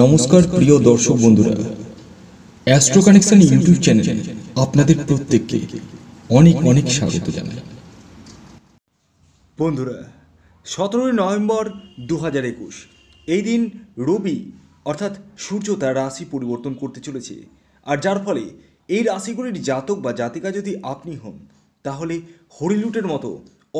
নমস্কার প্রিয় দর্শক বন্ধুরা অ্যাস্ট্রো কানেকশন ইউটিউব চ্যানেলে আপনাদের প্রত্যেককে অনেক অনেক স্বাগত জানাই বন্ধুরা সতেরোই নভেম্বর দু হাজার একুশ এই দিন রবি অর্থাৎ সূর্য তার রাশি পরিবর্তন করতে চলেছে আর যার ফলে এই রাশিগুলির জাতক বা জাতিকা যদি আপনি হন তাহলে হরিলুটের মতো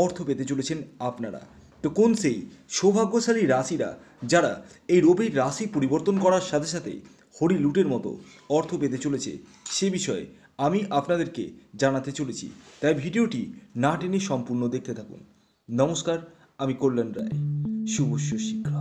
অর্থ পেতে চলেছেন আপনারা তো কোন সেই সৌভাগ্যশালী রাশিরা যারা এই রবির রাশি পরিবর্তন করার সাথে সাথে হরি লুটের মতো অর্থ পেতে চলেছে সে বিষয়ে আমি আপনাদেরকে জানাতে চলেছি তাই ভিডিওটি না টেনে সম্পূর্ণ দেখতে থাকুন নমস্কার আমি কল্যাণ রায় শুভ শিক্ষা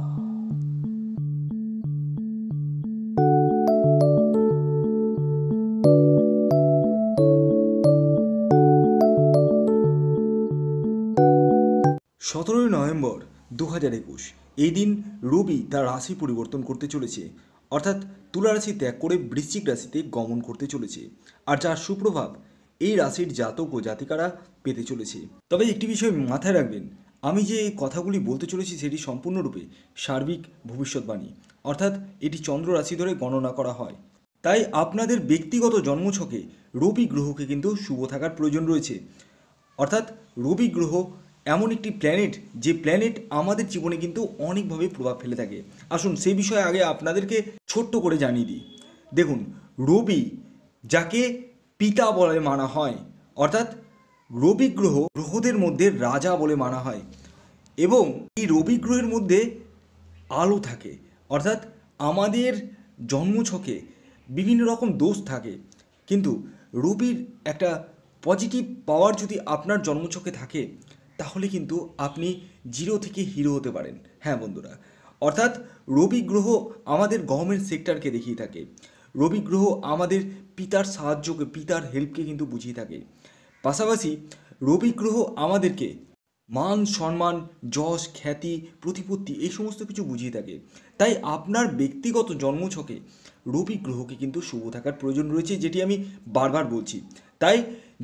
সতেরোই নভেম্বর দু হাজার একুশ এই দিন রবি তার রাশি পরিবর্তন করতে চলেছে অর্থাৎ তুলা রাশি ত্যাগ করে বৃশ্চিক রাশিতে গমন করতে চলেছে আর যার সুপ্রভাব এই রাশির জাতক ও জাতিকারা পেতে চলেছে তবে একটি বিষয় মাথায় রাখবেন আমি যে কথাগুলি বলতে চলেছি সেটি সম্পূর্ণরূপে সার্বিক ভবিষ্যৎবাণী অর্থাৎ এটি চন্দ্র রাশি ধরে গণনা করা হয় তাই আপনাদের ব্যক্তিগত জন্মছকে রবি গ্রহকে কিন্তু শুভ থাকার প্রয়োজন রয়েছে অর্থাৎ রবি গ্রহ এমন একটি প্ল্যানেট যে প্ল্যানেট আমাদের জীবনে কিন্তু অনেকভাবে প্রভাব ফেলে থাকে আসুন সেই বিষয়ে আগে আপনাদেরকে ছোট্ট করে জানিয়ে দিই দেখুন রবি যাকে পিতা বলে মানা হয় অর্থাৎ রবি গ্রহ গ্রহদের মধ্যে রাজা বলে মানা হয় এবং এই রবি গ্রহের মধ্যে আলো থাকে অর্থাৎ আমাদের জন্মছকে বিভিন্ন রকম দোষ থাকে কিন্তু রবির একটা পজিটিভ পাওয়ার যদি আপনার জন্মছকে থাকে তাহলে কিন্তু আপনি জিরো থেকে হিরো হতে পারেন হ্যাঁ বন্ধুরা অর্থাৎ রবি গ্রহ আমাদের গভর্নমেন্ট সেক্টরকে দেখিয়ে থাকে রবি গ্রহ আমাদের পিতার সাহায্যকে পিতার হেল্পকে কিন্তু বুঝিয়ে থাকে পাশাপাশি রবি গ্রহ আমাদেরকে মান সম্মান যশ খ্যাতি প্রতিপত্তি এই সমস্ত কিছু বুঝিয়ে থাকে তাই আপনার ব্যক্তিগত জন্মছকে রবি গ্রহকে কিন্তু শুভ থাকার প্রয়োজন রয়েছে যেটি আমি বারবার বলছি তাই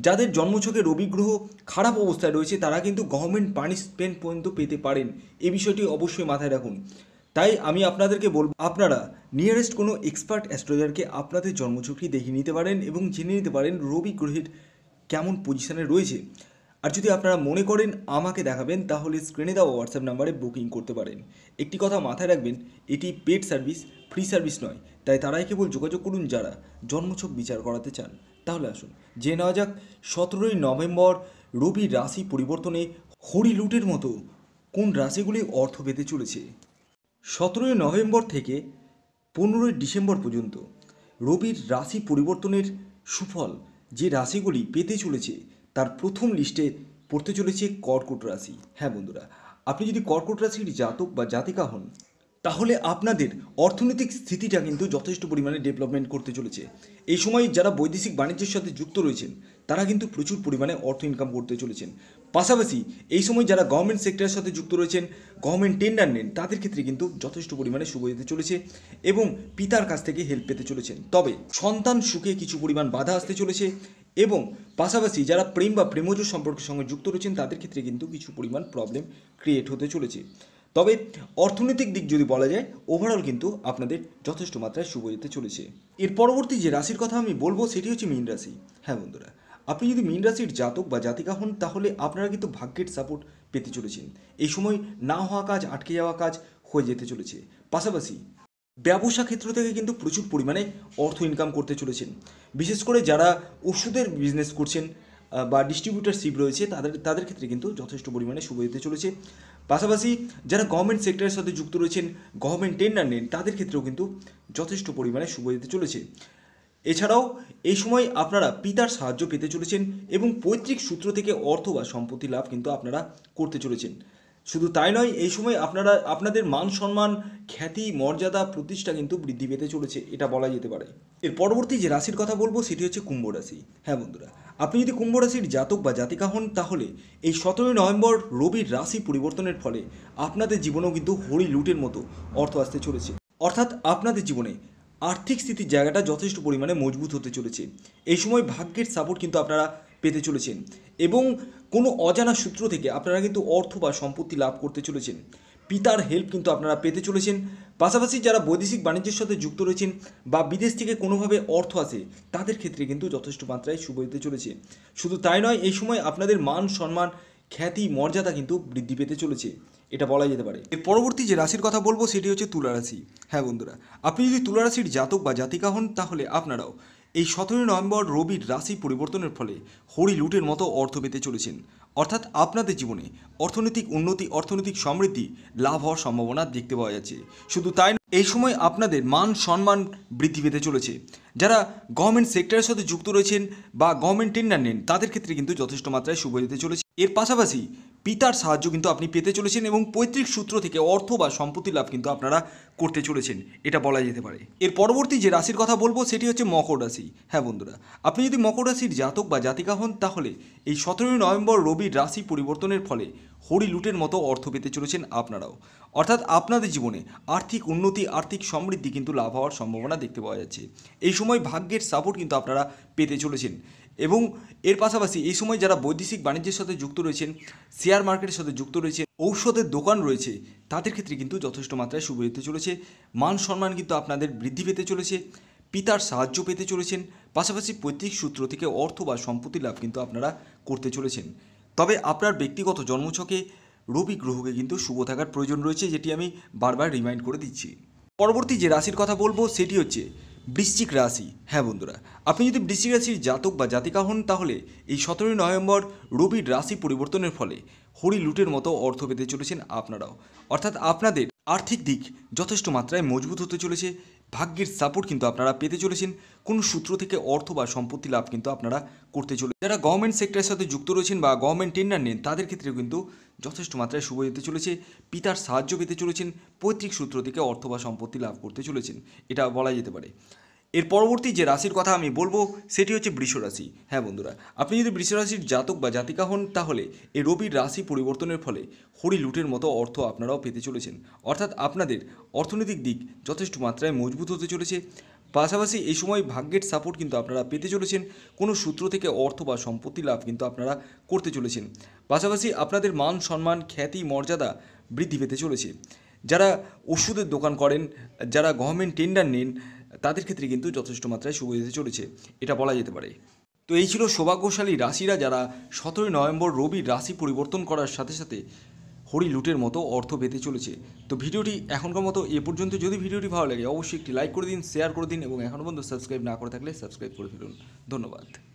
যাদের জন্মছকে রবি গ্রহ খারাপ অবস্থায় রয়েছে তারা কিন্তু গভর্নমেন্ট পানিশমেন্ট পর্যন্ত পেতে পারেন এ বিষয়টি অবশ্যই মাথায় রাখুন তাই আমি আপনাদেরকে বলব আপনারা নিয়ারেস্ট কোনো এক্সপার্ট অ্যাস্ট্রোলজারকে আপনাদের জন্মছকটি দেখিয়ে নিতে পারেন এবং জেনে নিতে পারেন রবি গ্রহের কেমন পজিশানে রয়েছে আর যদি আপনারা মনে করেন আমাকে দেখাবেন তাহলে স্ক্রিনে দেওয়া হোয়াটসঅ্যাপ নাম্বারে বুকিং করতে পারেন একটি কথা মাথায় রাখবেন এটি পেড সার্ভিস ফ্রি সার্ভিস নয় তাই তারাই কেবল যোগাযোগ করুন যারা জন্মছক বিচার করাতে চান তাহলে আসুন জেনে নেওয়া যাক সতেরোই নভেম্বর রবির রাশি পরিবর্তনে হরি লুটের মতো কোন রাশিগুলি অর্থ পেতে চলেছে সতেরোই নভেম্বর থেকে পনেরোই ডিসেম্বর পর্যন্ত রবির রাশি পরিবর্তনের সুফল যে রাশিগুলি পেতে চলেছে তার প্রথম লিস্টে পড়তে চলেছে কর্কট রাশি হ্যাঁ বন্ধুরা আপনি যদি কর্কট রাশির জাতক বা জাতিকা হন তাহলে আপনাদের অর্থনৈতিক স্থিতিটা কিন্তু যথেষ্ট পরিমাণে ডেভেলপমেন্ট করতে চলেছে এই সময় যারা বৈদেশিক বাণিজ্যের সাথে যুক্ত রয়েছেন তারা কিন্তু প্রচুর পরিমাণে অর্থ ইনকাম করতে চলেছেন পাশাপাশি এই সময় যারা গভর্নমেন্ট সেক্টরের সাথে যুক্ত রয়েছেন গভর্নমেন্ট টেন্ডার নেন তাদের ক্ষেত্রে কিন্তু যথেষ্ট পরিমাণে সুখ যেতে চলেছে এবং পিতার কাছ থেকে হেল্প পেতে চলেছেন তবে সন্তান সুখে কিছু পরিমাণ বাধা আসতে চলেছে এবং পাশাপাশি যারা প্রেম বা প্রেমজ সম্পর্কের সঙ্গে যুক্ত রয়েছেন তাদের ক্ষেত্রে কিন্তু কিছু পরিমাণ প্রবলেম ক্রিয়েট হতে চলেছে তবে অর্থনৈতিক দিক যদি বলা যায় ওভারঅল কিন্তু আপনাদের যথেষ্ট মাত্রায় শুভ যেতে চলেছে এর পরবর্তী যে রাশির কথা আমি বলবো সেটি হচ্ছে মীন রাশি হ্যাঁ বন্ধুরা আপনি যদি মীন রাশির জাতক বা জাতিকা হন তাহলে আপনারা কিন্তু ভাগ্যের সাপোর্ট পেতে চলেছেন এই সময় না হওয়া কাজ আটকে যাওয়া কাজ হয়ে যেতে চলেছে পাশাপাশি ব্যবসা ক্ষেত্র থেকে কিন্তু প্রচুর পরিমাণে অর্থ ইনকাম করতে চলেছেন বিশেষ করে যারা ওষুধের বিজনেস করছেন বা ডিস্ট্রিবিউটারশিপ রয়েছে তাদের তাদের ক্ষেত্রে কিন্তু যথেষ্ট পরিমাণে সুবিধা দিতে চলেছে পাশাপাশি যারা গভর্নমেন্ট সেক্টরের সাথে যুক্ত রয়েছেন গভর্নমেন্ট টেন্ডার নেন তাদের ক্ষেত্রেও কিন্তু যথেষ্ট পরিমাণে সুবিধা দিতে চলেছে এছাড়াও এই সময় আপনারা পিতার সাহায্য পেতে চলেছেন এবং পৈতৃক সূত্র থেকে অর্থ বা সম্পত্তি লাভ কিন্তু আপনারা করতে চলেছেন শুধু তাই নয় এই সময় আপনারা আপনাদের মান সম্মান খ্যাতি মর্যাদা প্রতিষ্ঠা কিন্তু বৃদ্ধি পেতে চলেছে এটা বলা যেতে পারে এর পরবর্তী যে রাশির কথা বলবো সেটি হচ্ছে কুম্ভ রাশি হ্যাঁ বন্ধুরা আপনি যদি কুম্ভ রাশির জাতক বা জাতিকা হন তাহলে এই সতেরোই নভেম্বর রবির রাশি পরিবর্তনের ফলে আপনাদের জীবনেও কিন্তু হরি লুটের মতো অর্থ আসতে চলেছে অর্থাৎ আপনাদের জীবনে আর্থিক স্থিতির জায়গাটা যথেষ্ট পরিমাণে মজবুত হতে চলেছে এই সময় ভাগ্যের সাপোর্ট কিন্তু আপনারা পেতে চলেছেন এবং কোনো অজানা সূত্র থেকে আপনারা কিন্তু অর্থ বা সম্পত্তি লাভ করতে চলেছেন পিতার হেল্প কিন্তু আপনারা পেতে চলেছেন পাশাপাশি যারা বৈদেশিক বাণিজ্যের সাথে যুক্ত রয়েছেন বা বিদেশ থেকে কোনোভাবে অর্থ আসে তাদের ক্ষেত্রে কিন্তু যথেষ্ট মাত্রায় শুভ দিতে চলেছে শুধু তাই নয় এই সময় আপনাদের মান সম্মান খ্যাতি মর্যাদা কিন্তু বৃদ্ধি পেতে চলেছে এটা বলা যেতে পারে এর পরবর্তী যে রাশির কথা বলবো সেটি হচ্ছে তুলা রাশি হ্যাঁ বন্ধুরা আপনি যদি তুলা রাশির জাতক বা জাতিকা হন তাহলে আপনারাও এই সতেরোই নভেম্বর রবির রাশি পরিবর্তনের ফলে হরি লুটের মতো অর্থ পেতে চলেছেন অর্থাৎ আপনাদের জীবনে অর্থনৈতিক উন্নতি অর্থনৈতিক সমৃদ্ধি লাভ হওয়ার সম্ভাবনা দেখতে পাওয়া যাচ্ছে শুধু তাই এই সময় আপনাদের মান সম্মান বৃদ্ধি পেতে চলেছে যারা গভর্নমেন্ট সেক্টরের সাথে যুক্ত রয়েছেন বা গভর্নমেন্ট টেন্ডার নেন তাদের ক্ষেত্রে কিন্তু যথেষ্ট মাত্রায় শুভ যেতে চলেছে এর পাশাপাশি পিতার সাহায্য কিন্তু আপনি পেতে চলেছেন এবং পৈতৃক সূত্র থেকে অর্থ বা সম্পত্তি লাভ কিন্তু আপনারা করতে চলেছেন এটা বলা যেতে পারে এর পরবর্তী যে রাশির কথা বলবো সেটি হচ্ছে মকর রাশি হ্যাঁ বন্ধুরা আপনি যদি মকর রাশির জাতক বা জাতিকা হন তাহলে এই সতেরোই নভেম্বর রবির রাশি পরিবর্তনের ফলে হরি লুটের মতো অর্থ পেতে চলেছেন আপনারাও অর্থাৎ আপনাদের জীবনে আর্থিক উন্নতি আর্থিক সমৃদ্ধি কিন্তু লাভ হওয়ার সম্ভাবনা দেখতে পাওয়া যাচ্ছে এই সময় ভাগ্যের সাপোর্ট কিন্তু আপনারা পেতে চলেছেন এবং এর পাশাপাশি এই সময় যারা বৈদেশিক বাণিজ্যের সাথে যুক্ত রয়েছেন শেয়ার মার্কেটের সাথে যুক্ত রয়েছে ঔষধের দোকান রয়েছে তাদের ক্ষেত্রে কিন্তু যথেষ্ট মাত্রায় শুভ হতে চলেছে মান সম্মান কিন্তু আপনাদের বৃদ্ধি পেতে চলেছে পিতার সাহায্য পেতে চলেছেন পাশাপাশি পৈতৃক সূত্র থেকে অর্থ বা সম্পত্তি লাভ কিন্তু আপনারা করতে চলেছেন তবে আপনার ব্যক্তিগত জন্মছকে রবি গ্রহকে কিন্তু শুভ থাকার প্রয়োজন রয়েছে যেটি আমি বারবার রিমাইন্ড করে দিচ্ছি পরবর্তী যে রাশির কথা বলবো সেটি হচ্ছে বৃশ্চিক রাশি হ্যাঁ বন্ধুরা আপনি যদি বৃশ্চিক রাশির জাতক বা জাতিকা হন তাহলে এই সতেরোই নভেম্বর রবির রাশি পরিবর্তনের ফলে হরি লুটের মতো অর্থ পেতে চলেছেন আপনারাও অর্থাৎ আপনাদের আর্থিক দিক যথেষ্ট মাত্রায় মজবুত হতে চলেছে ভাগ্যের সাপোর্ট কিন্তু আপনারা পেতে চলেছেন কোন সূত্র থেকে অর্থ বা সম্পত্তি লাভ কিন্তু আপনারা করতে চলে যারা গভর্নমেন্ট সেক্টরের সাথে যুক্ত রয়েছেন বা গভর্নমেন্ট টেন্ডার নেন তাদের ক্ষেত্রেও কিন্তু যথেষ্ট মাত্রায় শুভ যেতে চলেছে পিতার সাহায্য পেতে চলেছেন পৈতৃক সূত্র থেকে অর্থ বা সম্পত্তি লাভ করতে চলেছেন এটা বলা যেতে পারে এর পরবর্তী যে রাশির কথা আমি বলবো সেটি হচ্ছে বৃষ রাশি হ্যাঁ বন্ধুরা আপনি যদি বৃষ রাশির জাতক বা জাতিকা হন তাহলে এই রবির রাশি পরিবর্তনের ফলে হরি লুটের মতো অর্থ আপনারাও পেতে চলেছেন অর্থাৎ আপনাদের অর্থনৈতিক দিক যথেষ্ট মাত্রায় মজবুত হতে চলেছে পাশাপাশি এই সময় ভাগ্যের সাপোর্ট কিন্তু আপনারা পেতে চলেছেন কোনো সূত্র থেকে অর্থ বা সম্পত্তি লাভ কিন্তু আপনারা করতে চলেছেন পাশাপাশি আপনাদের মান সম্মান খ্যাতি মর্যাদা বৃদ্ধি পেতে চলেছে যারা ওষুধের দোকান করেন যারা গভর্নমেন্ট টেন্ডার নেন তাদের ক্ষেত্রে কিন্তু যথেষ্ট মাত্রায় শুভ দিতে চলেছে এটা বলা যেতে পারে তো এই ছিল সৌভাগ্যশালী রাশিরা যারা সতেরোই নভেম্বর রবি রাশি পরিবর্তন করার সাথে সাথে হরি লুটের মতো অর্থ পেতে চলেছে তো ভিডিওটি এখনকার মতো এ পর্যন্ত যদি ভিডিওটি ভালো লাগে অবশ্যই একটি লাইক করে দিন শেয়ার করে দিন এবং এখনও পর্যন্ত সাবস্ক্রাইব না করে থাকলে সাবস্ক্রাইব করে ফেলুন ধন্যবাদ